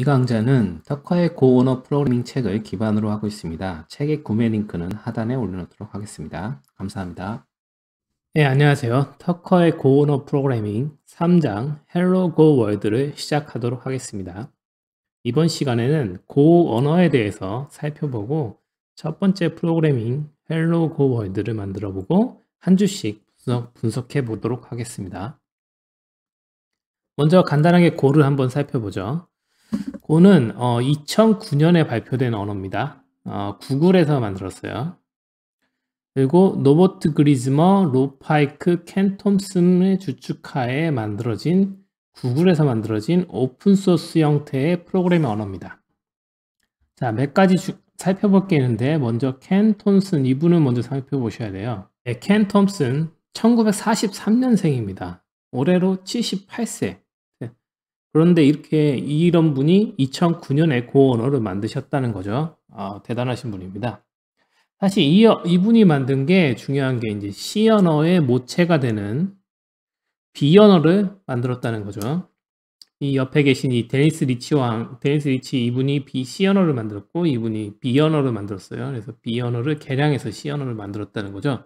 이 강좌는 덕화의 고언어 프로그래밍 책을 기반으로 하고 있습니다. 책의 구매 링크는 하단에 올려놓도록 하겠습니다. 감사합니다. 네, 안녕하세요. 터커의 고언어 프로그래밍 3장 헬로 고 월드를 시작하도록 하겠습니다. 이번 시간에는 고 언어에 대해서 살펴보고 첫 번째 프로그래밍 헬로 고 월드를 만들어 보고 한 주씩 분석, 해 보도록 하겠습니다. 먼저 간단하게 고를 한번 살펴보죠. 고는 어, 2009년에 발표된 언어입니다. 어, 구글에서 만들었어요. 그리고 노버트 그리즈머, 로파이크, 켄 톰슨의 주축하에 만들어진 구글에서 만들어진 오픈소스 형태의 프로그램 의 언어입니다. 자, 몇 가지 주, 살펴볼 게 있는데 먼저 켄 톰슨 이분을 먼저 살펴보셔야 돼요. 네, 켄 톰슨 1943년생입니다. 올해로 78세. 그런데 이렇게 이런 분이 2009년에 고언어를 만드셨다는 거죠. 아, 대단하신 분입니다. 사실 이, 이분이 만든 게 중요한 게 이제 C 언어의 모체가 되는 비 언어를 만들었다는 거죠. 이 옆에 계신 이 데니스 리치왕, 데니스 리치 이분이 비시 언어를 만들었고 이분이 비 언어를 만들었어요. 그래서 비 언어를 개량해서 시 언어를 만들었다는 거죠.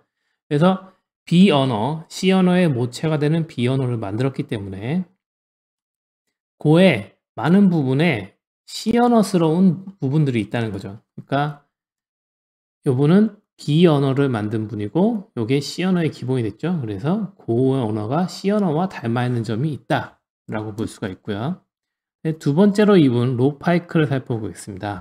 그래서 비 언어, 시 언어의 모체가 되는 비 언어를 만들었기 때문에 고의 많은 부분에 시언어스러운 부분들이 있다는 거죠. 그러니까 요분은 비언어를 만든 분이고 요게 시언어의 기본이 됐죠. 그래서 고의 언어가 시언어와 닮아있는 점이 있다 라고 볼 수가 있고요. 네, 두 번째로 이분 로파이크를 살펴보겠습니다.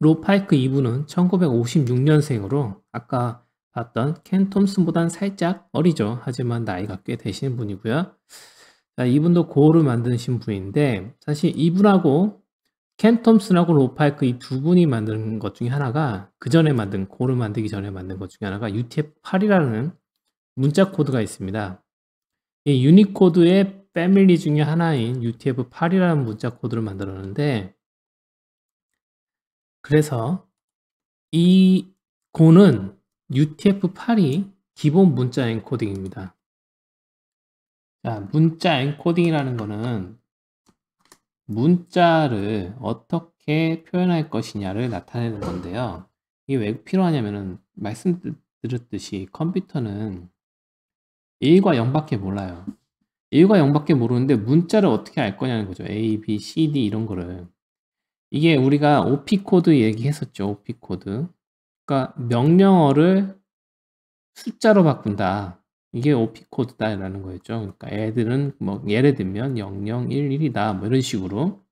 로파이크 이분은 1956년생으로 아까 봤던 켄 톰슨보단 살짝 어리죠. 하지만 나이가 꽤 되시는 분이고요. 자, 이분도 고흐를 만드신 분인데 사실 이분하고 켄 톰슨하고 로파이크 이 두 분이 만든 것 중에 하나가 그 전에 만든 고흐를 만들기 전에 만든 것 중에 하나가 UTF-8이라는 문자 코드가 있습니다. 이 유니코드의 패밀리 중에 하나인 UTF-8이라는 문자 코드를 만들었는데 그래서 이 고는 UTF-8이 기본 문자 엔코딩입니다. 자, 그러니까 문자 엔코딩이라는 거는 문자를 어떻게 표현할 것이냐를 나타내는 건데요. 이게 왜 필요하냐면은 말씀드렸듯이 컴퓨터는 1과 0밖에 몰라요. 1과 0밖에 모르는데 문자를 어떻게 알 거냐는 거죠. A, B, C, D 이런 거를. 이게 우리가 OP 코드 얘기했었죠. OP 코드. 그러니까 명령어를 숫자로 바꾼다. 이게 OP 코드다라는 거였죠. 그러니까 애들은 뭐 예를 들면 0011이다 뭐 이런 식으로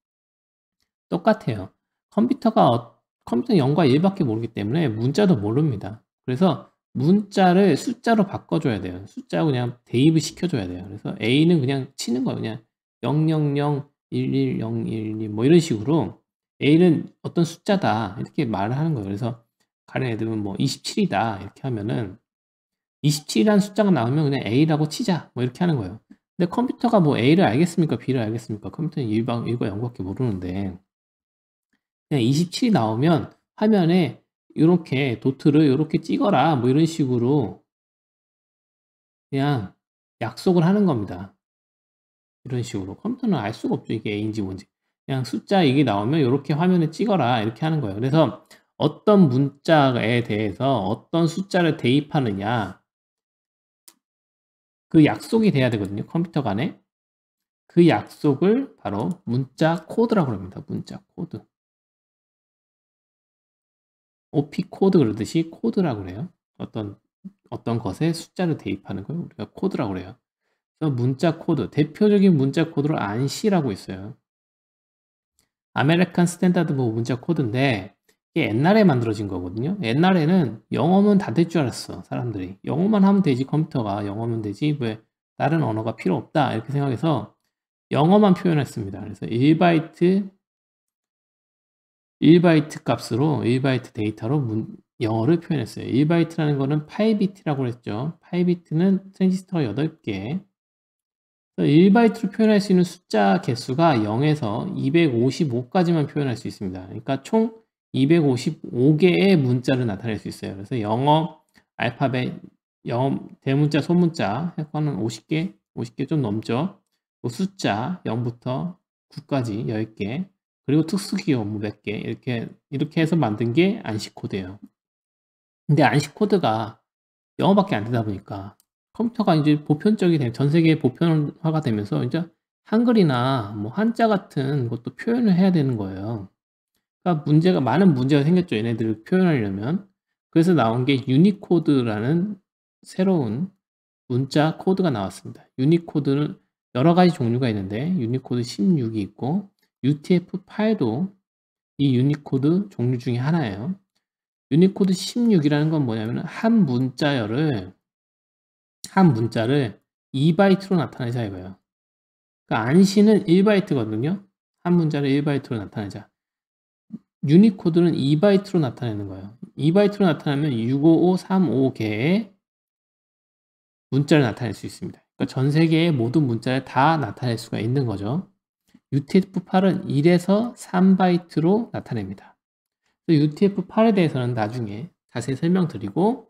똑같아요. 컴퓨터가 어, 컴퓨터 0과 1밖에 모르기 때문에 문자도 모릅니다. 그래서 문자를 숫자로 바꿔줘야 돼요. 숫자 그냥 대입을 시켜줘야 돼요. 그래서 A는 그냥 치는 거예요. 그냥 00011012뭐 이런 식으로 A는 어떤 숫자다 이렇게 말을 하는 거예요. 그래서 가령 애들은뭐 27이다 이렇게 하면은 27이라는 숫자가 나오면 그냥 A라고 치자 뭐 이렇게 하는 거예요 근데 컴퓨터가 뭐 A를 알겠습니까? B를 알겠습니까? 컴퓨터는 일방 1과 0밖에 모르는데 그냥 27이 나오면 화면에 이렇게 도트를 이렇게 찍어라 뭐 이런 식으로 그냥 약속을 하는 겁니다 이런 식으로 컴퓨터는 알 수가 없죠 이게 A인지 뭔지 그냥 숫자 이게 나오면 이렇게 화면에 찍어라 이렇게 하는 거예요 그래서 어떤 문자에 대해서 어떤 숫자를 대입하느냐 그 약속이 돼야 되거든요. 컴퓨터 간에. 그 약속을 바로 문자 코드라고 합니다. 문자 코드. OP 코드 그러듯이 코드라고 그래요. 어떤 어떤 것에 숫자를 대입하는 걸 우리가 코드라고 그래요. 그래서 문자 코드, 대표적인 문자 코드로 안시라고 있어요. 아메리칸 스탠다드 뭐 문자 코드인데 이게 옛날에 만들어진 거거든요. 옛날에는 영어면 다 될 줄 알았어, 사람들이. 영어만 하면 되지, 컴퓨터가. 영어면 되지, 왜 다른 언어가 필요 없다. 이렇게 생각해서 영어만 표현했습니다. 그래서 1바이트, 1바이트 값으로, 1바이트 데이터로 문, 영어를 표현했어요. 1바이트라는 거는 8비트라고 했죠. 8비트는 트랜지스터 8개. 1바이트로 표현할 수 있는 숫자 개수가 0에서 255까지만 표현할 수 있습니다. 그러니까 총 255개의 문자를 나타낼 수 있어요. 그래서 영어, 알파벳, 영어, 대문자, 소문자 해커는 50개, 50개 좀 넘죠. 또 뭐 숫자 0부터 9까지 10개, 그리고 특수기호 0 0 개, 이렇게, 이렇게 해서 만든 게 안식 코드예요. 근데 안식 코드가 영어밖에 안 되다 보니까 컴퓨터가 이제 보편적이 되면 전 세계 보편화가 되면서 이제 한글이나 뭐 한자 같은 것도 표현을 해야 되는 거예요. 그러니까 문제가 많은 문제가 생겼죠. 얘네들을 표현하려면. 그래서 나온 게 유니코드라는 새로운 문자 코드가 나왔습니다. 유니코드는 여러 가지 종류가 있는데 유니코드 16이 있고 UTF-8도 이 유니코드 종류 중에 하나예요. 유니코드 16이라는 건 뭐냐면 한 문자열을 한 문자를 2바이트로 나타내자 이거예요. 그러니까 안시는 1바이트거든요. 한 문자를 1바이트로 나타내자. 유니코드는 2바이트로 나타내는 거예요. 2바이트로 나타나면 655355개의 문자를 나타낼 수 있습니다. 그러니까 전 세계의 모든 문자를 다 나타낼 수가 있는 거죠. UTF-8은 1에서 3바이트로 나타냅니다. UTF-8에 대해서는 나중에 자세히 설명드리고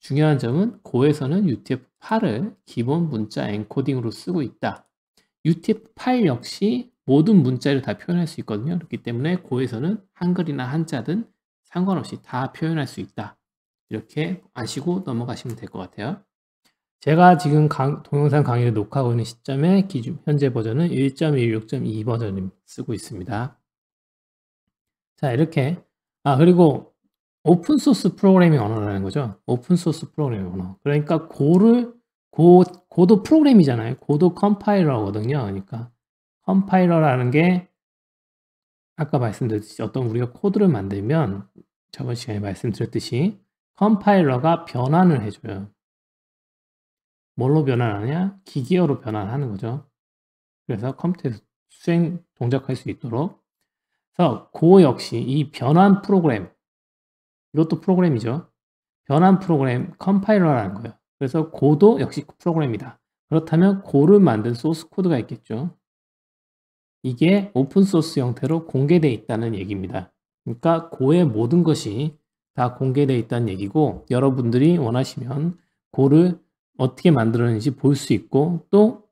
중요한 점은 고에서는 UTF-8을 기본 문자 엔코딩으로 쓰고 있다. UTF-8 역시 모든 문자를 다 표현할 수 있거든요. 그렇기 때문에 고에서는 한글이나 한자든 상관없이 다 표현할 수 있다. 이렇게 아시고 넘어가시면 될 것 같아요. 제가 지금 강, 동영상 강의를 녹화하고 있는 시점에 기준, 현재 버전은 1.16.2 버전을 쓰고 있습니다. 자, 이렇게. 아, 그리고 오픈소스 프로그래밍 언어라는 거죠. 오픈소스 프로그래밍 언어. 그러니까 고를, 고, 고도 프로그램이잖아요. 고도 컴파일러 거든요. 그러니까 컴파일러라는 게 아까 말씀드렸듯이 어떤 우리가 코드를 만들면 저번 시간에 말씀드렸듯이 컴파일러가 변환을 해줘요. 뭘로 변환하냐? 기계어로 변환하는 거죠. 그래서 컴퓨터에서 수행 동작할 수 있도록 그래서 고 역시 이 변환 프로그램 이것도 프로그램이죠. 변환 프로그램 컴파일러라는 거예요. 그래서 고도 역시 프로그램이다. 그렇다면 고를 만든 소스 코드가 있겠죠. 이게 오픈소스 형태로 공개되어 있다는 얘기입니다. 그러니까 고의 모든 것이 다 공개되어 있다는 얘기고 여러분들이 원하시면 고를 어떻게 만들었는지 볼 수 있고 또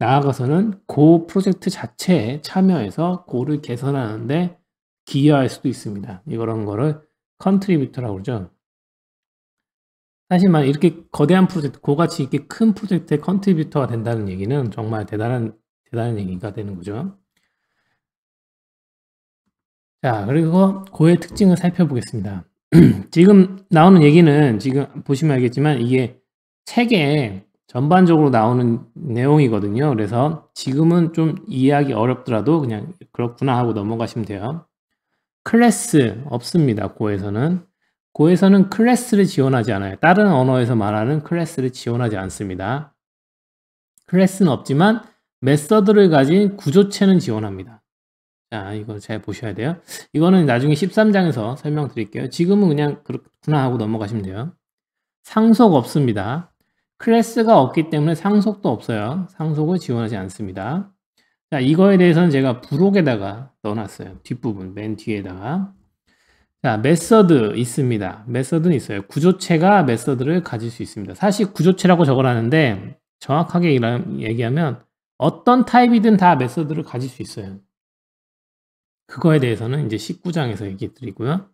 나아가서는 고 프로젝트 자체에 참여해서 고를 개선하는데 기여할 수도 있습니다. 이런 거를 컨트리뷰터라고 그러죠. 사실 만 이렇게 거대한 프로젝트, 고같이 이렇게 큰 프로젝트의 컨트리뷰터가 된다는 얘기는 정말 대단한 대단한 음. 얘기가 되는 거죠. 자, 그리고 고의 특징을 살펴보겠습니다. 지금 나오는 얘기는 지금 보시면 알겠지만 이게 책에 전반적으로 나오는 내용이거든요. 그래서 지금은 좀 이해하기 어렵더라도 그냥 그렇구나 하고 넘어가시면 돼요. 클래스 없습니다. 고에서는. 고에서는 클래스를 지원하지 않아요. 다른 언어에서 말하는 클래스를 지원하지 않습니다. 클래스는 없지만 메서드를 가진 구조체는 지원합니다. 자, 이거 잘 보셔야 돼요. 이거는 나중에 13장에서 설명드릴게요. 지금은 그냥 그렇구나 하고 넘어가시면 돼요. 상속 없습니다. 클래스가 없기 때문에 상속도 없어요. 상속을 지원하지 않습니다. 자, 이거에 대해서는 제가 부록에다가 넣어놨어요. 뒷부분, 맨 뒤에다가. 자, 메서드 있습니다. 메서드는 있어요. 구조체가 메서드를 가질 수 있습니다. 사실 구조체라고 적어놨는데 정확하게 얘기하면 어떤 타입이든 다 메서드를 가질 수 있어요. 그거에 대해서는 이제 19장에서 얘기 드리고요.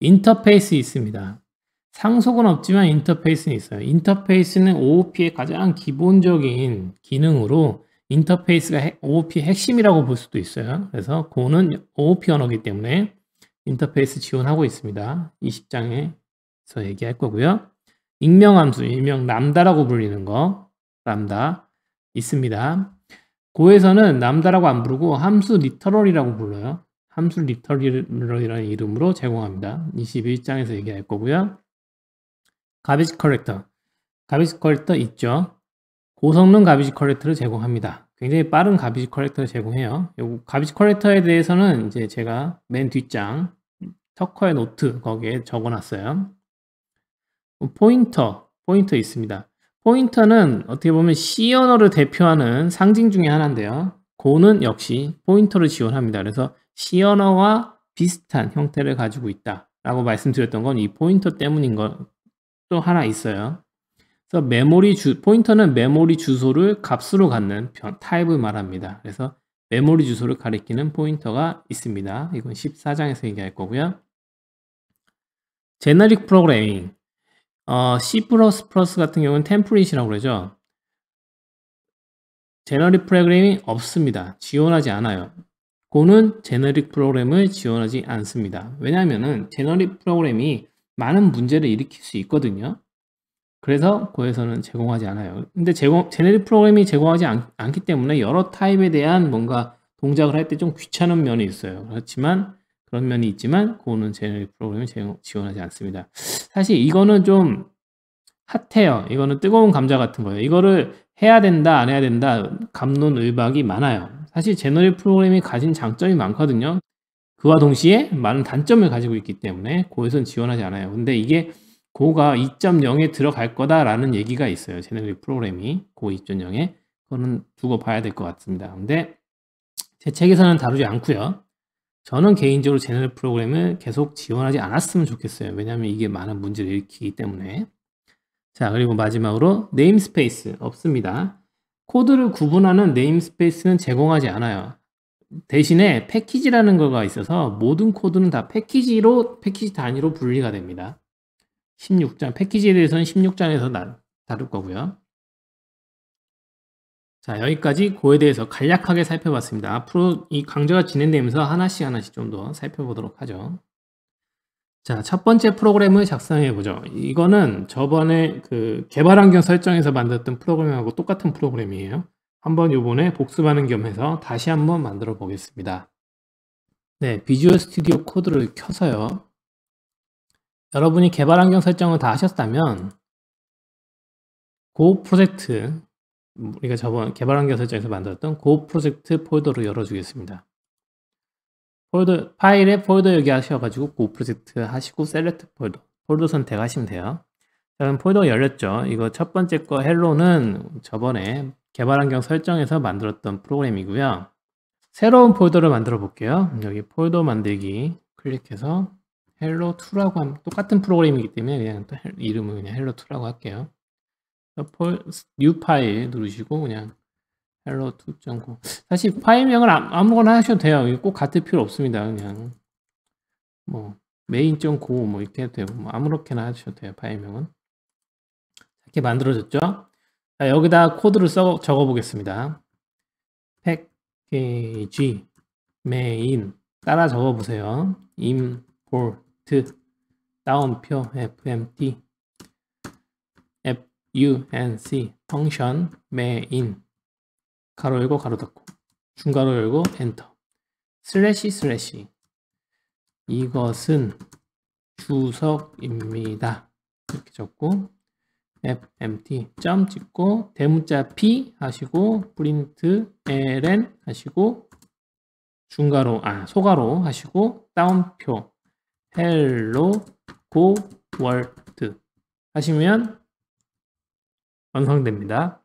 인터페이스 있습니다. 상속은 없지만 인터페이스는 있어요. 인터페이스는 OOP의 가장 기본적인 기능으로 인터페이스가 OOP의 핵심이라고 볼 수도 있어요. 그래서 고는 OOP 언어이기 때문에 인터페이스 지원하고 있습니다. 20장에서 얘기할 거고요. 익명함수, 일명 람다라고 불리는 거, 람다 있습니다. 고에서는 남다라고 안 부르고 함수 리터럴이라고 불러요. 함수 리터럴이라는 이름으로 제공합니다. 21장에서 얘기할 거고요. 가비지 컬렉터 가비지 컬렉터 있죠. 고성능 가비지 컬렉터를 제공합니다. 굉장히 빠른 가비지 컬렉터를 제공해요. 요 가비지 컬렉터에 대해서는 이제 제가 맨 뒷장 터커의 노트 거기에 적어놨어요. 포인터, 어, 포인터 있습니다. 포인터는 어떻게 보면 C 언어를 대표하는 상징 중의 하나인데요. 고는 역시 포인터를 지원합니다. 그래서 C 언어와 비슷한 형태를 가지고 있다. 라고 말씀드렸던 건 이 포인터 때문인 것 또 하나 있어요. 그래서 메모리 주, 포인터는 메모리 주소를 값으로 갖는 변, 타입을 말합니다. 그래서 메모리 주소를 가리키는 포인터가 있습니다. 이건 14장에서 얘기할 거고요. 제너릭 프로그래밍. 어, C++ 같은 경우는 템플릿이라고 그러죠. 제너릭 프로그램이 없습니다. 지원하지 않아요. 고는 제너릭 프로그램을 지원하지 않습니다. 왜냐하면 제너릭 프로그램이 많은 문제를 일으킬 수 있거든요. 그래서 고에서는 제공하지 않아요. 근데 제공, 제너릭 프로그램이 제공하지 않, 않기 때문에 여러 타입에 대한 뭔가 동작을 할 때 좀 귀찮은 면이 있어요. 그렇지만 그런 면이 있지만 그거는 제너리 프로그램이 지원하지 않습니다. 사실 이거는 좀 핫해요. 이거는 뜨거운 감자 같은 거예요. 이거를 해야 된다 안 해야 된다 감론을박이 많아요. 사실 제너리 프로그램이 가진 장점이 많거든요. 그와 동시에 많은 단점을 가지고 있기 때문에 고에선 지원하지 않아요. 근데 이게 고가 2.0에 들어갈 거다라는 얘기가 있어요. 제너리 프로그램이 고 2.0에 그거는 두고 봐야 될 것 같습니다. 근데 제 책에서는 다루지 않고요. 저는 개인적으로 제너럴 프로그램을 계속 지원하지 않았으면 좋겠어요. 왜냐하면 이게 많은 문제를 일으키기 때문에. 자, 그리고 마지막으로 네임스페이스 없습니다. 코드를 구분하는 네임스페이스는 제공하지 않아요. 대신에 패키지라는 거가 있어서 모든 코드는 다 패키지로 패키지 단위로 분리가 됩니다. 16장 패키지에 대해서는 16장에서 다룰 거고요. 자 여기까지 고에 대해서 간략하게 살펴봤습니다. 앞으로 이 강좌가 진행되면서 하나씩 하나씩 좀 더 살펴보도록 하죠. 자, 첫 번째 프로그램을 작성해 보죠. 이거는 저번에 그 개발 환경 설정에서 만들었던 프로그램하고 똑같은 프로그램이에요. 한번 요번에 복습하는 겸 해서 다시 한번 만들어 보겠습니다. 네, 비주얼 스튜디오 코드를 켜서요. 여러분이 개발 환경 설정을 다 하셨다면 고 프로젝트 우리가 저번 개발환경 설정에서 만들었던 고 프로젝트 폴더를 열어주겠습니다. 폴더, 파일에 폴더 여기 하셔가지고 고 프로젝트 하시고 셀렉트 폴더, 폴더 선택하시면 돼요. 그럼 폴더 열렸죠. 이거 첫 번째 거 헬로는 저번에 개발환경 설정에서 만들었던 프로그램이고요. 새로운 폴더를 만들어 볼게요. 여기 폴더 만들기 클릭해서 헬로2라고 하면 똑같은 프로그램이기 때문에 그냥 또 이름을 그냥 헬로2라고 할게요. new 파일 누르시고 그냥 hello 2.0 사실 파일명을 아, 아무거나 하셔도 돼요. 꼭 같을 필요 없습니다. 그냥 뭐 메인.go 뭐 이렇게 해도 되고 뭐 아무렇게나 하셔도 돼요. 파일명은 이렇게 만들어졌죠. 자, 여기다 코드를 써 적어 보겠습니다. 패키지 메인 따라 적어 보세요. import 다운표 fmt unc function main 가로 열고 가로 닫고 중괄호 열고 엔터 슬래시 슬래시 이것은 주석입니다 이렇게 적고 fmt 점 찍고 대문자 p 하시고 프린트 ln 하시고 중괄호 아 소괄호 하시고 다운표 헬로 고 월드 하시면 완성됩니다.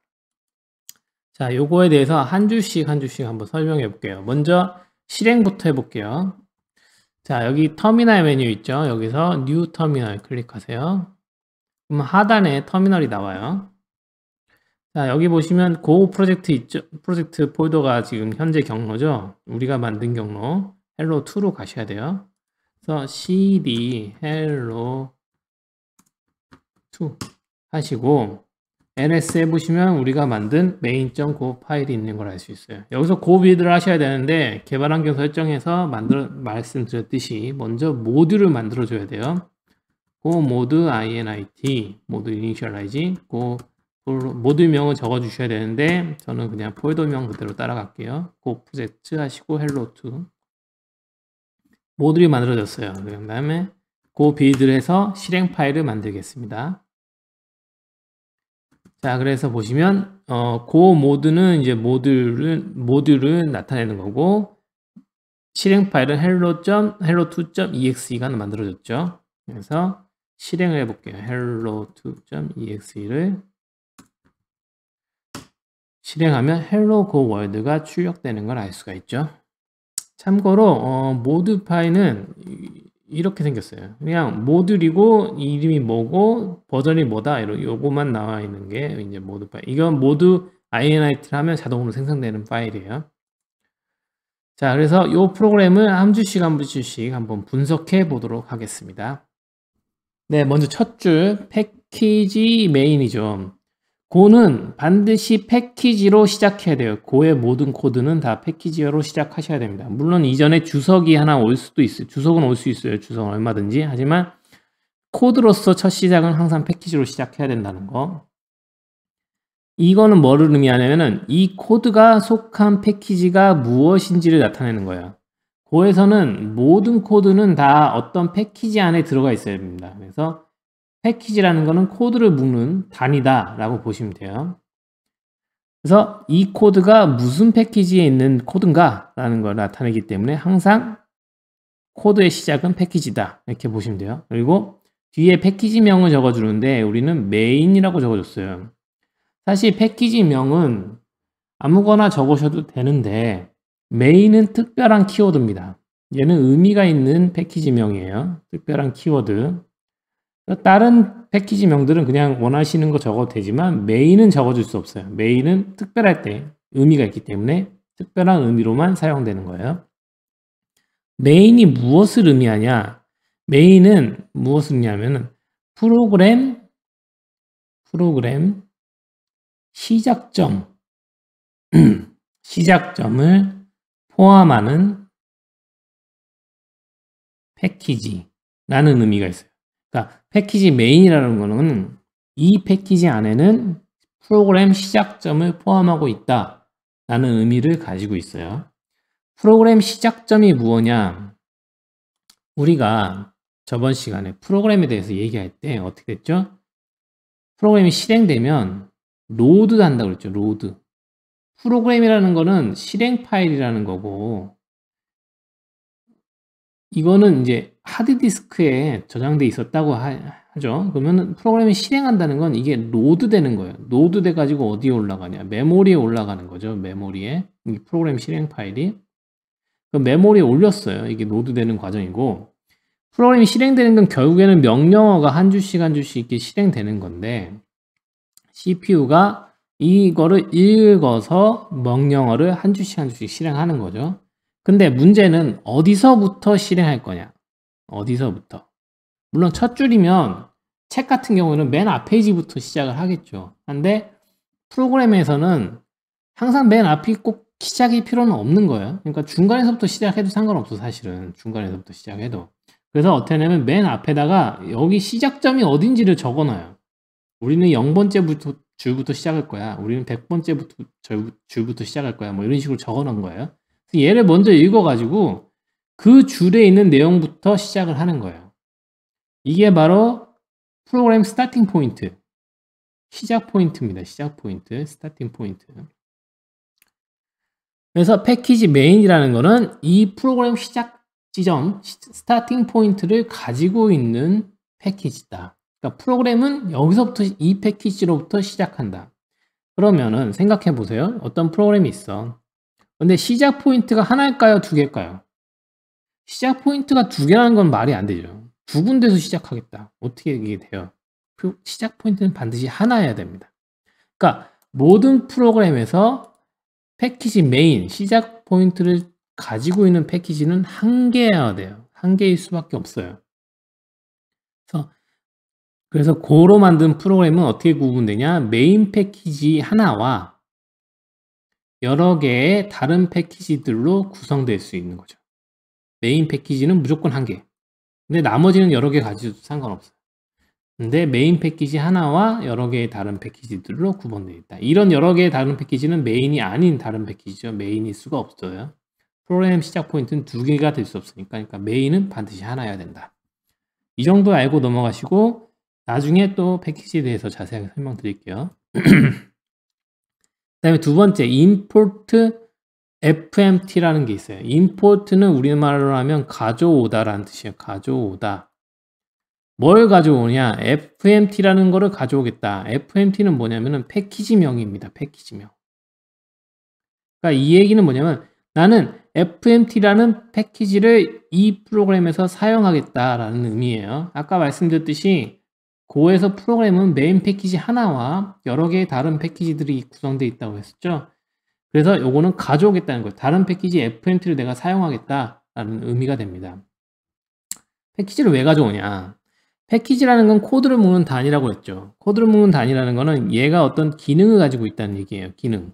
자, 요거에 대해서 한 줄씩 한 줄씩 한번 설명해 볼게요. 먼저 실행부터 해 볼게요. 자, 여기 터미널 메뉴 있죠? 여기서 뉴 터미널 클릭하세요. 그럼 하단에 터미널이 나와요. 자, 여기 보시면 고 프로젝트 있죠? 프로젝트 폴더가 지금 현재 경로죠? 우리가 만든 경로 헬로 2로 가셔야 돼요. 그래서 cd 헬로 2 하시고 ns에 보시면 우리가 만든 main.go 파일이 있는 걸 알 수 있어요. 여기서 고비드를 하셔야 되는데 개발 환경 설정에서 만들어 말씀드렸듯이 먼저 모듈을 만들어 줘야 돼요. go m o d init 모드 initialize go 모듈명을 적어 주셔야 되는데 저는 그냥 폴더명 그대로 따라갈게요. go 프로젝트 하시고 hello to 모듈이 만들어졌어요. 그 다음에 go build에서 실행 파일을 만들겠습니다. 자, 그래서 보시면 어, 고 모드는 이제 모듈을 모듈을 나타내는 거고 실행 파일은 hello. hello2.exe가 만들어졌죠. 그래서 실행을 해 볼게요. hello2.exe를 실행하면 hello go world가 출력되는 걸 알 수가 있죠. 참고로 어, 모드 파일은 이렇게 생겼어요. 그냥 모듈이고 이름이 뭐고 버전이 뭐다 이런 요거만 나와 있는 게 이제 모듈 파일. 이건 모두 INIT를 하면 자동으로 생성되는 파일이에요. 자, 그래서 이 프로그램을 한 주씩 한 주씩 한번 분석해 보도록 하겠습니다. 네, 먼저 첫 줄 패키지 메인이죠. 고는 반드시 패키지로 시작해야 돼요. 고의 모든 코드는 다 패키지로 시작하셔야 됩니다. 물론 이전에 주석이 하나 올 수도 있어요. 주석은 올 수 있어요. 주석은 얼마든지. 하지만 코드로서 첫 시작은 항상 패키지로 시작해야 된다는 거. 이거는 뭐를 의미하냐면은 이 코드가 속한 패키지가 무엇인지를 나타내는 거예요. 고에서는 모든 코드는 다 어떤 패키지 안에 들어가 있어야 됩니다. 그래서 패키지라는 것은 코드를 묶는 단위다 라고 보시면 돼요. 그래서 이 코드가 무슨 패키지에 있는 코드인가 라는 걸 나타내기 때문에 항상 코드의 시작은 패키지다 이렇게 보시면 돼요. 그리고 뒤에 패키지명을 적어주는데 우리는 메인이라고 적어줬어요. 사실 패키지명은 아무거나 적으셔도 되는데 메인은 특별한 키워드입니다. 얘는 의미가 있는 패키지명이에요. 특별한 키워드. 다른 패키지 명들은 그냥 원하시는 거 적어도 되지만 메인은 적어줄 수 없어요. 메인은 특별할 때 의미가 있기 때문에 특별한 의미로만 사용되는 거예요. 메인이 무엇을 의미하냐? 메인은 무엇을 의미하면 프로그램 프로그램 시작점 시작점을 포함하는 패키지라는 의미가 있어요. 그러니까 패키지 메인이라는 거는 이 패키지 안에는 프로그램 시작점을 포함하고 있다 라는 의미를 가지고 있어요. 프로그램 시작점이 무엇냐 우리가 저번 시간에 프로그램에 대해서 얘기할 때 어떻게 됐죠? 프로그램이 실행되면 로드 한다고 그랬죠. 로드. 프로그램이라는 거는 실행 파일이라는 거고 이거는 이제 하드디스크에 저장돼 있었다고 하죠그러면 프로그램이 실행한다는 건 이게 로드되는 거예요. 로드돼 가지고 어디에 올라가냐? 메모리에 올라가는 거죠. 메모리에. 이 프로그램 실행 파일이 그 메모리에 올렸어요. 이게 로드되는 과정이고 프로그램이 실행되는 건 결국에는 명령어가 한 줄씩 한 줄씩 이렇게 실행되는 건데 CPU가 이거를 읽어서 명령어를 한 줄씩 한 줄씩 실행하는 거죠. 근데 문제는 어디서부터 실행할 거냐? 어디서부터? 물론 첫 줄이면 책 같은 경우는 맨 앞페이지부터 시작을 하겠죠. 근데 프로그램에서는 항상 맨 앞이 꼭 시작이 필요는 없는 거예요. 그러니까 중간에서부터 시작해도 상관없어 사실은. 중간에서부터 시작해도. 그래서 어떻게 하냐면 맨 앞에다가 여기 시작점이 어딘지를 적어놔요. 우리는 0번째부터 줄부터 시작할 거야. 우리는 100번째부터 줄부터 시작할 거야. 뭐 이런 식으로 적어놓은 거예요. 얘를 먼저 읽어가지고 그 줄에 있는 내용부터 시작을 하는 거예요. 이게 바로 프로그램 스타팅 포인트, 시작 포인트입니다. 시작 포인트, 스타팅 포인트. 그래서 패키지 메인이라는 거는 이 프로그램 시작 지점, 스타팅 포인트를 가지고 있는 패키지다. 그러니까 프로그램은 여기서부터 이 패키지로부터 시작한다. 그러면은 생각해 보세요. 어떤 프로그램이 있어. 근데 시작 포인트가 하나일까요? 두 개일까요? 시작 포인트가 두 개라는 건 말이 안 되죠. 두 군데서 시작하겠다. 어떻게 이게 돼요? 시작 포인트는 반드시 하나여야 됩니다. 그러니까 모든 프로그램에서 패키지 메인, 시작 포인트를 가지고 있는 패키지는 한 개여야 돼요. 한 개일 수밖에 없어요. 그래서 그래서 고로 만든 프로그램은 어떻게 구분되냐? 메인 패키지 하나와 여러 개의 다른 패키지들로 구성될 수 있는 거죠. 메인 패키지는 무조건 한 개. 근데 나머지는 여러 개 가지도 고 상관없어요. 근데 메인 패키지 하나와 여러 개의 다른 패키지들로 구분되어 있다. 이런 여러 개의 다른 패키지는 메인이 아닌 다른 패키지죠. 메인일 수가 없어요. 프로그램 시작 포인트는 두 개가 될 수 없으니까 그러니까 메인은 반드시 하나여야 된다. 이 정도 알고 넘어가시고 나중에 또 패키지에 대해서 자세하게 설명드릴게요. 그다음에 두 번째 import fmt라는 게 있어요. import는 우리말로 하면 가져오다라는 뜻이에요. 가져오다. 뭘 가져오냐? fmt라는 거를 가져오겠다. fmt는 뭐냐면은 패키지명입니다. 패키지명. 그러니까 이 얘기는 뭐냐면 나는 fmt라는 패키지를 이 프로그램에서 사용하겠다라는 의미예요. 아까 말씀드렸듯이 고에서 프로그램은 메인 패키지 하나와 여러 개의 다른 패키지들이 구성되어 있다고 했었죠. 그래서 요거는 가져오겠다는 거예요. 다른 패키지 fmt를 내가 사용하겠다라는 의미가 됩니다. 패키지를 왜 가져오냐? 패키지라는 건 코드를 묶는 단위라고 했죠. 코드를 묶는 단위라는 거는 얘가 어떤 기능을 가지고 있다는 얘기예요. 기능.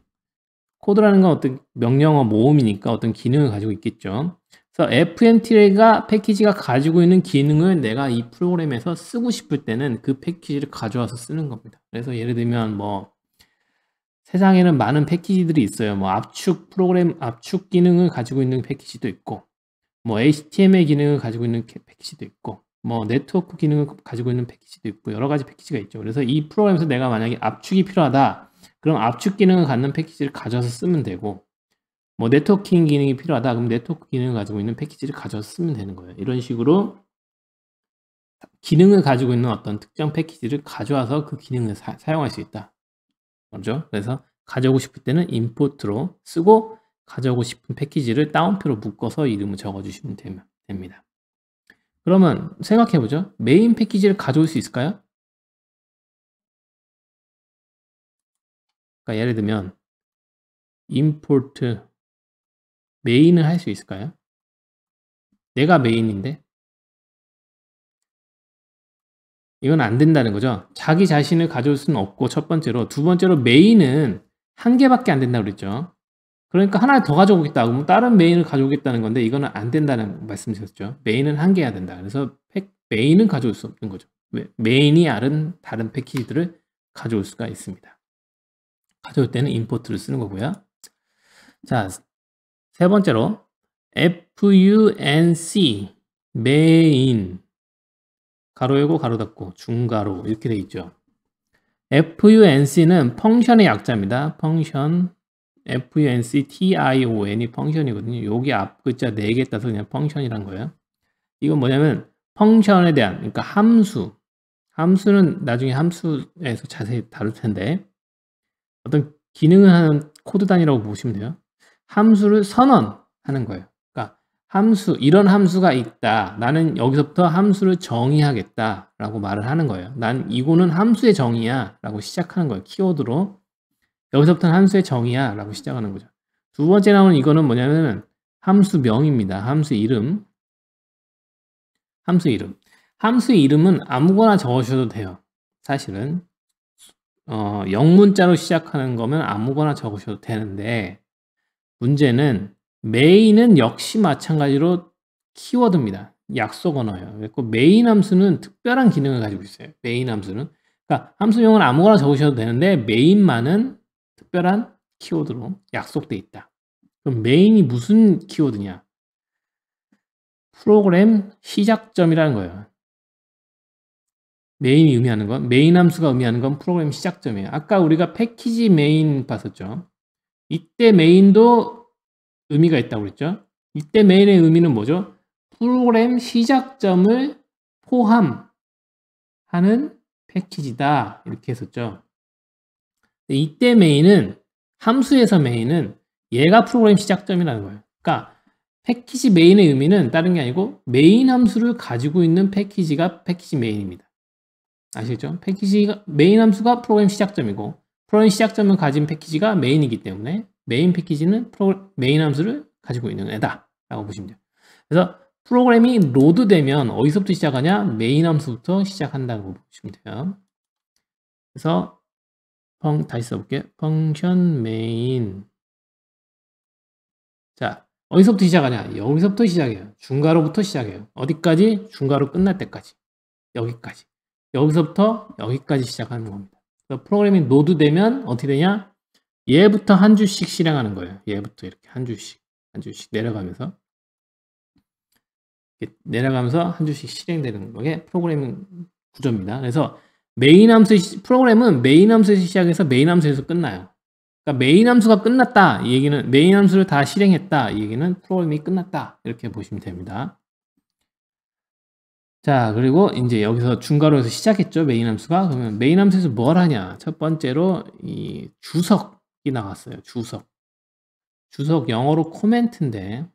코드라는 건 어떤 명령어 모음이니까 어떤 기능을 가지고 있겠죠. 그래서 FMT가 패키지가 가지고 있는 기능을 내가 이 프로그램에서 쓰고 싶을 때는 그 패키지를 가져와서 쓰는 겁니다. 그래서 예를 들면 뭐 세상에는 많은 패키지들이 있어요. 뭐 압축 프로그램, 압축 기능을 가지고 있는 패키지도 있고, 뭐 HTML 기능을 가지고 있는 패키지도 있고, 뭐 네트워크 기능을 가지고 있는 패키지도 있고, 여러 가지 패키지가 있죠. 그래서 이 프로그램에서 내가 만약에 압축이 필요하다, 그럼 압축 기능을 갖는 패키지를 가져서 와 쓰면 되고, 뭐 네트워킹 기능이 필요하다. 그럼 네트워크 기능을 가지고 있는 패키지를 가져쓰면 되는 거예요. 이런 식으로 기능을 가지고 있는 어떤 특정 패키지를 가져와서 그 기능을 사, 용할수 있다. 그죠? 그래서 가져오고 싶을 때는 import로 쓰고 가져오고 싶은 패키지를 다운표로 묶어서 이름을 적어주시면 됩니다. 그러면 생각해보죠. 메인 패키지를 가져올 수 있을까요? 그러니까 예를 들면 import 메인을 할 수 있을까요? 내가 메인인데? 이건 안 된다는 거죠. 자기 자신을 가져올 수는 없고 첫 번째로 두 번째로 메인은 한 개밖에 안 된다고 그랬죠. 그러니까 하나를 더 가져오겠다 그러면 다른 메인을 가져오겠다는 건데 이거는 안 된다는 말씀이셨죠. 메인은 한 개야 된다. 그래서 팩, 메인은 가져올 수 없는 거죠. 왜? 메인이 아른 다른 패키지들을 가져올 수가 있습니다. 가져올 때는 i 포트를 쓰는 거고요. 자, 세 번째로 FUNC 메인 가로 열고 가로 닫고 중가로 이렇게 돼 있죠. FUNC는 펑션의 약자입니다. 펑션 FUNC TION이 펑션이거든요. 여기 앞 글자 4개 따서 그냥 펑션이란 거예요. 이건 뭐냐면 펑션에 대한 그러니까 함수 함수는 나중에 함수에서 자세히 다룰 텐데 어떤 기능을 하는 코드 단위라고 보시면 돼요. 함수를 선언하는 거예요. 그러니까 함수, 이런 함수가 있다. 나는 여기서부터 함수를 정의하겠다. 라고 말을 하는 거예요. 난 이거는 함수의 정의야. 라고 시작하는 거예요. 키워드로. 여기서부터는 함수의 정의야. 라고 시작하는 거죠. 두 번째 나오는 이거는 뭐냐면 함수명입니다. 함수 이름. 함수 이름. 함수 이름은 아무거나 적으셔도 돼요. 사실은. 어, 영문자로 시작하는 거면 아무거나 적으셔도 되는데 문제는 메인은 역시 마찬가지로 키워드입니다. 약속 언어예요. 그 메인 함수는 특별한 기능을 가지고 있어요. 메인 함수는. 그러니까 함수명은 아무거나 적으셔도 되는데 메인만은 특별한 키워드로 약속돼 있다. 그럼 메인이 무슨 키워드냐? 프로그램 시작점이라는 거예요. 메인이 의미하는 건 메인 함수가 의미하는 건 프로그램 시작점이에요. 아까 우리가 패키지 메인 봤었죠. 이때 메인도 의미가 있다고 그랬죠. 이때 메인의 의미는 뭐죠? 프로그램 시작점을 포함하는 패키지다 이렇게 했었죠. 이때 메인은 함수에서 메인은 얘가 프로그램 시작점이라는 거예요. 그러니까 패키지 메인의 의미는 다른 게 아니고 메인 함수를 가지고 있는 패키지가 패키지 메인입니다. 아시겠죠? 패키지 메인 함수가 프로그램 시작점이고 프로그램 시작점을 가진 패키지가 메인이기 때문에 메인 패키지는 프로그램, 메인 함수를 가지고 있는 애다 라고 보시면 돼요 그래서 프로그램이 로드되면 어디서부터 시작하냐 메인 함수부터 시작한다고 보시면 돼요 그래서 펑 다시 써볼게요 펑션 메인 자 어디서부터 시작하냐 여기서부터 시작해요 중괄호부터 시작해요 어디까지? 중괄호 끝날 때까지 여기까지 여기서부터 여기까지 시작하는 겁니다 프로그램이 노드 되면 어떻게 되냐? 얘부터 한 주씩 실행하는 거예요. 얘부터 이렇게 한 주씩, 한 주씩 내려가면서 내려가면서 한 주씩 실행되는 거게 프로그램 구조입니다. 그래서 메인 함수 프로그램은 메인 함수에서 시작해서 메인 함수에서 끝나요. 그러니까 메인 함수가 끝났다 이 얘기는 메인 함수를 다 실행했다 이 얘기는 프로그램이 끝났다 이렇게 보시면 됩니다. 자 그리고 이제 여기서 중괄호에서 시작했죠 메인 함수가 그러면 메인 함수에서 뭘 하냐 첫 번째로 이 주석이 나왔어요 주석 주석 영어로 코멘트인데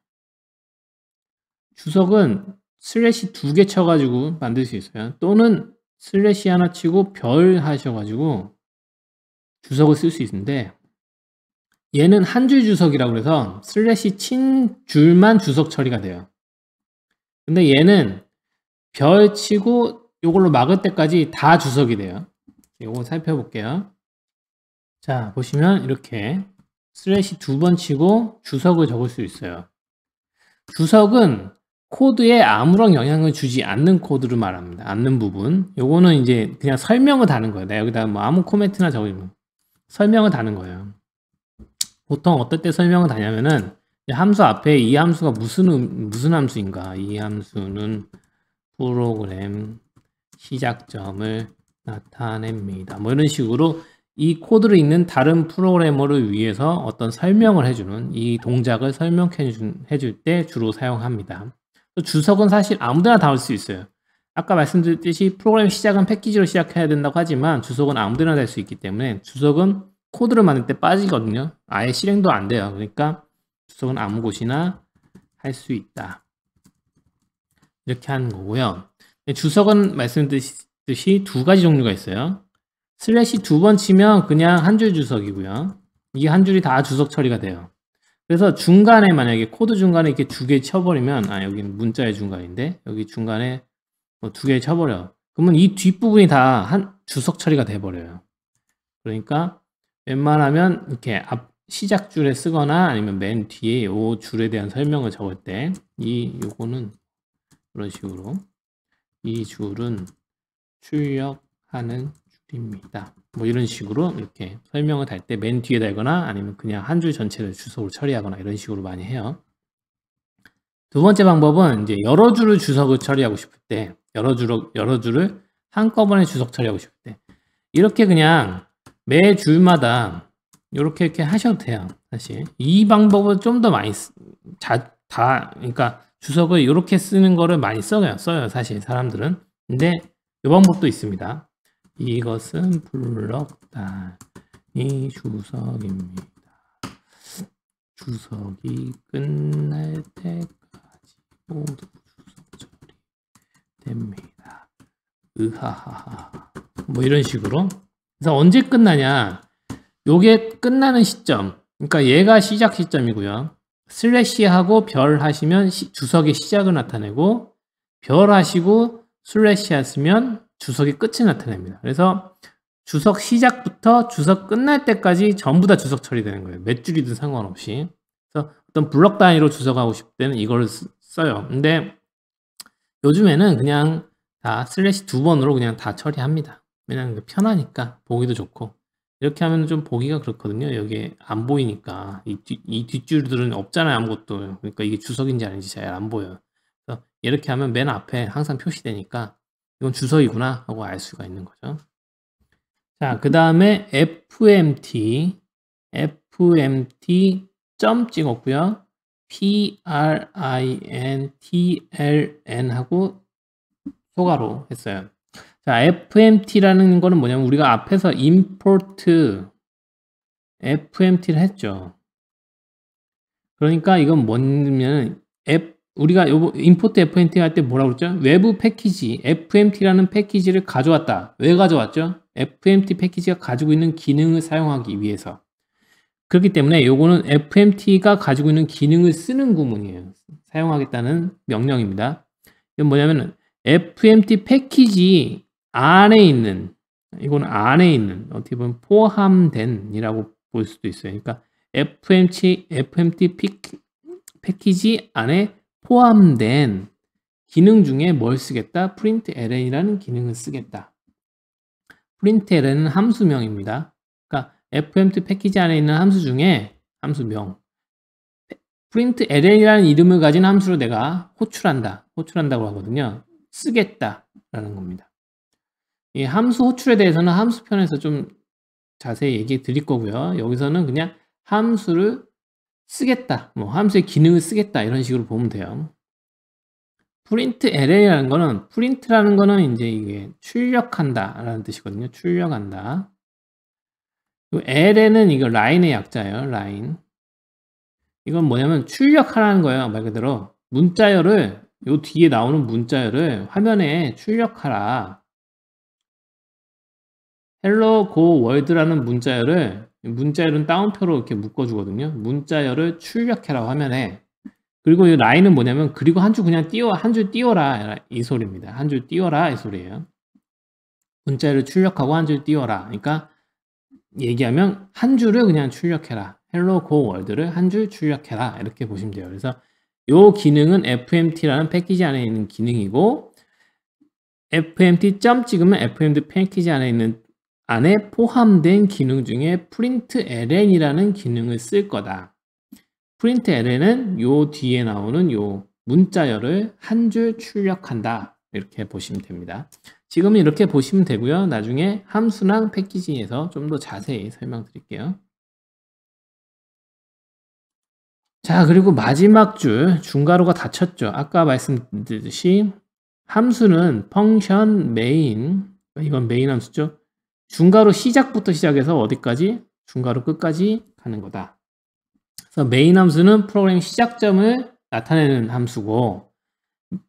주석은 슬래시 두 개 쳐가지고 만들 수 있어요 또는 슬래시 하나 치고 별 하셔가지고 주석을 쓸 수 있는데 얘는 한 줄 주석이라고 그래서 슬래시 친 줄만 주석 처리가 돼요 근데 얘는 별 치고 이걸로 막을 때까지 다 주석이 돼요. 이거 살펴볼게요. 자, 보시면 이렇게 슬래시 두 번 치고 주석을 적을 수 있어요. 주석은 코드에 아무런 영향을 주지 않는 코드를 말합니다. 않는 부분. 요거는 이제 그냥 설명을 다는 거예요. 여기다 뭐 아무 코멘트나 적으면 설명을 다는 거예요. 보통 어떨 때 설명을 다냐면은 함수 앞에 이 함수가 무슨 음, 무슨 함수인가? 이 함수는 프로그램 시작점을 나타냅니다. 뭐 이런 식으로 이 코드를 읽는 다른 프로그래머를 위해서 어떤 설명을 해주는 이 동작을 설명해줄 때 주로 사용합니다. 주석은 사실 아무데나 다올수 있어요. 아까 말씀드렸듯이 프로그램 시작은 패키지로 시작해야 된다고 하지만 주석은 아무데나 될 수 있기 때문에 주석은 코드를 만들 때 빠지거든요. 아예 실행도 안 돼요. 그러니까 주석은 아무 곳이나 할 수 있다. 이렇게 하는 거고요. 주석은 말씀드렸듯이 두 가지 종류가 있어요. 슬래시 두 번 치면 그냥 한 줄 주석이고요. 이게 한 줄이 다 주석 처리가 돼요. 그래서 중간에 만약에 코드 중간에 이렇게 두 개 쳐버리면 아 여기는 문자의 중간인데 여기 중간에 뭐두개 쳐버려. 그러면 이 뒷부분이 다 한 주석 처리가 돼버려요. 그러니까 웬만하면 이렇게 앞 시작 줄에 쓰거나 아니면 맨 뒤에 이 줄에 대한 설명을 적을 때 이 요거는 이런 식으로 이 줄은 출력하는 줄입니다. 뭐 이런 식으로 이렇게 설명을 달 때 맨 뒤에 달거나 아니면 그냥 한 줄 전체를 주석으로 처리하거나 이런 식으로 많이 해요. 두 번째 방법은 이제 여러 줄을 주석을 처리하고 싶을 때 여러 줄 여러 줄을 한꺼번에 주석 처리하고 싶을 때 이렇게 그냥 매 줄마다 이렇게 이렇게 하셔도 돼요. 사실 이 방법은 좀 더 많이 자, 다 그러니까 주석을 이렇게 쓰는 거를 많이 써요, 써요 사실 사람들은. 근데 이 방법도 있습니다. 이것은 블럭단이 주석입니다. 주석이 끝날 때까지 모두 주석 처리됩니다. 으하하하. 뭐 이런 식으로. 그래서 언제 끝나냐? 요게 끝나는 시점. 그러니까 얘가 시작 시점이고요. 슬래시하고 별 하시면 시, 주석의 시작을 나타내고 별 하시고 슬래시 하시면 주석의 끝을 나타냅니다. 그래서 주석 시작부터 주석 끝날 때까지 전부 다 주석 처리되는 거예요. 몇 줄이든 상관없이. 그래서 어떤 블럭 단위로 주석하고 싶을 때는 이걸 쓰, 써요. 근데 요즘에는 그냥 다 슬래시 두 번으로 그냥 다 처리합니다. 왜냐면 하 편하니까 보기도 좋고. 이렇게 하면 좀 보기가 그렇거든요. 여기 안 보이니까 이, 뒤, 이 뒷줄들은 없잖아요. 아무것도. 그러니까 이게 주석인지 아닌지 잘 안 보여요. 그래서 이렇게 하면 맨 앞에 항상 표시되니까 이건 주석이구나 하고 알 수가 있는 거죠. 자, 그 다음에 FMT, FMT 점 찍었고요. PRINTLN 하고 소가로 했어요. 자, fmt라는 거는 뭐냐면 우리가 앞에서 import fmt를 했죠. 그러니까 이건 뭐냐면 f 우리가 요거 import fmt 할 때 뭐라고 그랬죠? 외부 패키지 fmt라는 패키지를 가져왔다. 왜 가져왔죠? fmt 패키지가 가지고 있는 기능을 사용하기 위해서. 그렇기 때문에 요거는 fmt가 가지고 있는 기능을 쓰는 구문이에요. 사용하겠다는 명령입니다. 이건 뭐냐면 은 fmt 패키지 안에 있는 이건 안에 있는 어떻게 보면 포함된이라고 볼 수도 있어요. 그러니까 FMC, FMT 패키지 안에 포함된 기능 중에 뭘 쓰겠다? println이라는 기능을 쓰겠다. println은 함수명입니다. 그러니까 FMT 패키지 안에 있는 함수 중에 함수명 println이라는 이름을 가진 함수로 내가 호출한다. 호출한다고 하거든요. 쓰겠다라는 겁니다. 이 함수 호출에 대해서는 함수 편에서 좀 자세히 얘기 드릴 거고요. 여기서는 그냥 함수를 쓰겠다. 뭐 함수의 기능을 쓰겠다. 이런 식으로 보면 돼요. 프린트 LA라는 거는 프린트라는 거는 이제 이게 출력한다 라는 뜻이거든요. 출력한다. l a 은 이거 라인의 약자예요. 라인. 이건 뭐냐면 출력하라는 거예요. 말 그대로 문자열을 요 뒤에 나오는 문자열을 화면에 출력하라. 헬로 고 월드라는 문자열을 문자열은 다운표로 이렇게 묶어주거든요. 문자열을 출력해라 고 화면에 그리고 이 라인은 뭐냐면 그리고 한 줄 그냥 띄워 한 줄 띄워라 이 소리입니다. 한 줄 띄워라 이 소리예요. 문자열을 출력하고 한 줄 띄워라. 그러니까 얘기하면 한 줄을 그냥 출력해라. 헬로 고 월드를 한 줄 출력해라 이렇게 보시면 돼요. 그래서 이 기능은 FMT라는 패키지 안에 있는 기능이고 FMT 점 찍으면 FMT 패키지 안에 있는 안에 포함된 기능 중에 println이라는 기능을 쓸 거다. println은 요 뒤에 나오는 요 문자열을 한 줄 출력한다. 이렇게 보시면 됩니다. 지금은 이렇게 보시면 되고요. 나중에 함수랑 패키징에서 좀 더 자세히 설명드릴게요. 자 그리고 마지막 줄 중괄호가 닫혔죠 아까 말씀드렸듯이 함수는 function main 이건 메인 함수죠 중괄호 시작부터 시작해서 어디까지? 중괄호 끝까지 가는 거다. 그래서 메인 함수는 프로그램 시작점을 나타내는 함수고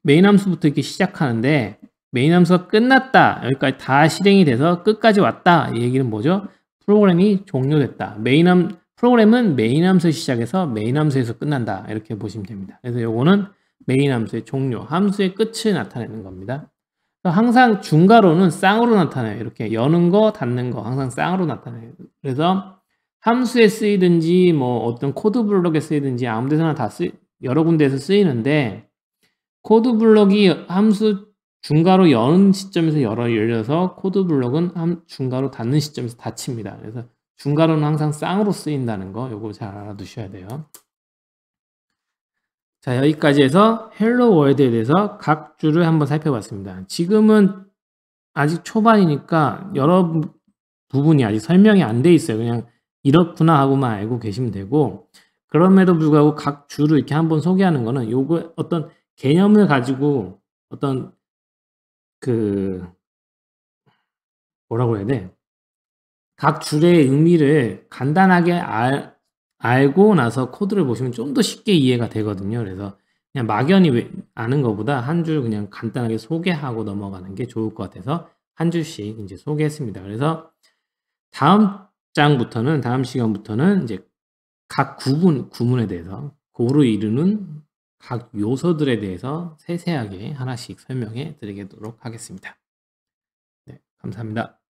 메인 함수부터 이렇게 시작하는데 메인 함수가 끝났다. 여기까지 다 실행이 돼서 끝까지 왔다. 이 얘기는 뭐죠? 프로그램이 종료됐다. 메인 함 프로그램은 메인 함수 시작해서 메인 함수에서 끝난다. 이렇게 보시면 됩니다. 그래서 요거는 메인 함수의 종료, 함수의 끝을 나타내는 겁니다. 항상 중괄호는 쌍으로 나타나요. 이렇게 여는 거, 닫는 거 항상 쌍으로 나타나요. 그래서 함수에 쓰이든지 뭐 어떤 코드 블록에 쓰이든지 아무 데서나 다 쓰, 여러 군데에서 쓰이는데 코드 블록이 함수 중괄호 여는 시점에서 열어 열려서 코드 블록은 함, 중괄호 닫는 시점에서 닫힙니다. 그래서 중괄호는 항상 쌍으로 쓰인다는 거 요거 잘 알아두셔야 돼요. 자, 여기까지 해서 헬로 월드에 대해서 각 줄을 한번 살펴봤습니다. 지금은 아직 초반이니까 여러 부분이 아직 설명이 안 돼 있어요. 그냥 이렇구나 하고만 알고 계시면 되고 그럼에도 불구하고 각 줄을 이렇게 한번 소개하는 거는 요거 어떤 개념을 가지고 어떤 그 뭐라고 해야 돼? 각 줄의 의미를 간단하게 알, 알고 나서 코드를 보시면 좀 더 쉽게 이해가 되거든요. 그래서 그냥 막연히 아는 것보다 한 줄 그냥 간단하게 소개하고 넘어가는 게 좋을 것 같아서 한 줄씩 이제 소개했습니다. 그래서 다음 장부터는 다음 시간부터는 이제 각 구분 구문에 대해서 고루 이루는 각 요소들에 대해서 세세하게 하나씩 설명해 드리도록 하겠습니다. 네, 감사합니다.